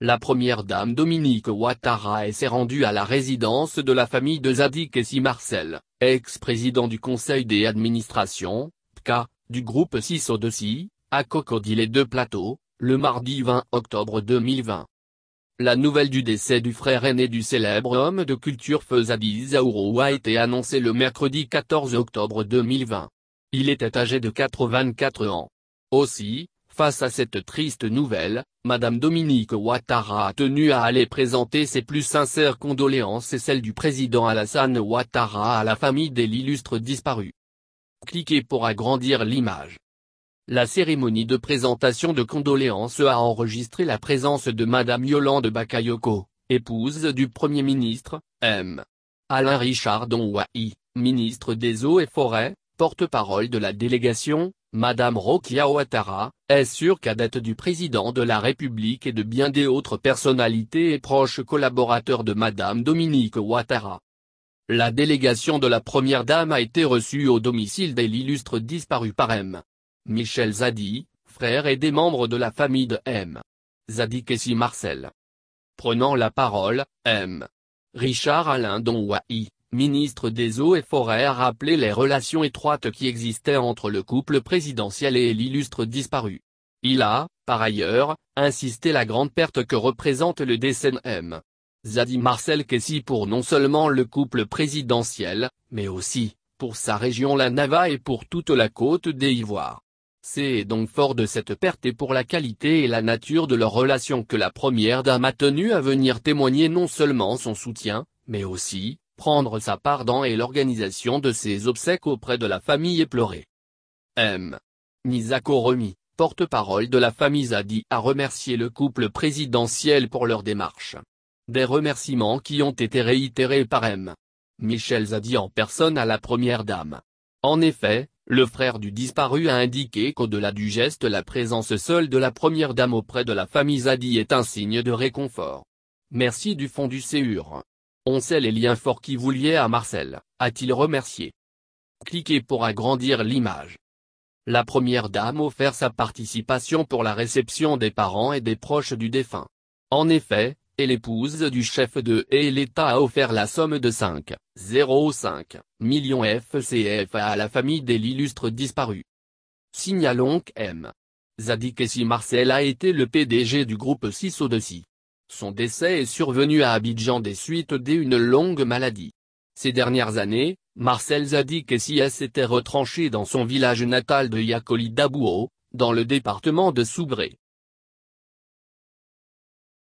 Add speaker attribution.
Speaker 1: la première dame Dominique Ouattara s'est rendue à la résidence de la famille de Zadig si Marcel, ex-président du conseil des administrations, PCA, du groupe 6 à Cocody-les-Deux-Plateaux, le mardi 20 octobre 2020. La nouvelle du décès du frère aîné du célèbre homme de culture Fezadi Zaouro a été annoncée le mercredi 14 octobre 2020. Il était âgé de 84 ans. Aussi, Face à cette triste nouvelle, Madame Dominique Ouattara a tenu à aller présenter ses plus sincères condoléances et celles du président Alassane Ouattara à la famille de l'illustre disparu. Cliquez pour agrandir l'image. La cérémonie de présentation de condoléances a enregistré la présence de Madame Yolande Bakayoko, épouse du Premier ministre, M. Alain Richard Wahi, ministre des Eaux et Forêts, porte-parole de la délégation, Madame Rokia Ouattara, est sur-cadette du président de la République et de bien des autres personnalités et proches collaborateurs de Madame Dominique Ouattara. La délégation de la première dame a été reçue au domicile de l'illustre disparu par M. Michel Zadi, frère et des membres de la famille de M. Zadi Kessi Marcel. Prenant la parole, M. Richard Alain Wahi ministre des Eaux et Forêts a rappelé les relations étroites qui existaient entre le couple présidentiel et l'illustre disparu. Il a, par ailleurs, insisté la grande perte que représente le DCNM. Zadi Marcel Kessy pour non seulement le couple présidentiel, mais aussi, pour sa région la Nava et pour toute la côte des Ivoires. C'est donc fort de cette perte et pour la qualité et la nature de leur relation que la première dame a tenu à venir témoigner non seulement son soutien, mais aussi, prendre sa part dans et l'organisation de ses obsèques auprès de la famille pleurer. M. Nisako Romi, porte-parole de la famille Zadi a remercié le couple présidentiel pour leur démarche. Des remerciements qui ont été réitérés par M. Michel Zadi en personne à la première dame. En effet, le frère du disparu a indiqué qu'au-delà du geste la présence seule de la première dame auprès de la famille Zadi est un signe de réconfort. Merci du fond du cœur. On sait les liens forts qui vous à Marcel, a-t-il remercié. Cliquez pour agrandir l'image. La première dame offert sa participation pour la réception des parents et des proches du défunt. En effet, et l'épouse du chef de et l'État a offert la somme de 5,05 millions FCFA à la famille des l'illustre disparu. Signalons que M. Zadik et si Marcel a été le PDG du groupe 6 au-dessus. Son décès est survenu à Abidjan des suites d'une longue maladie. Ces dernières années, Marcel Zadik Sias s'était retranché dans son village natal de Yakoli Dabouo, dans le département de Soubré.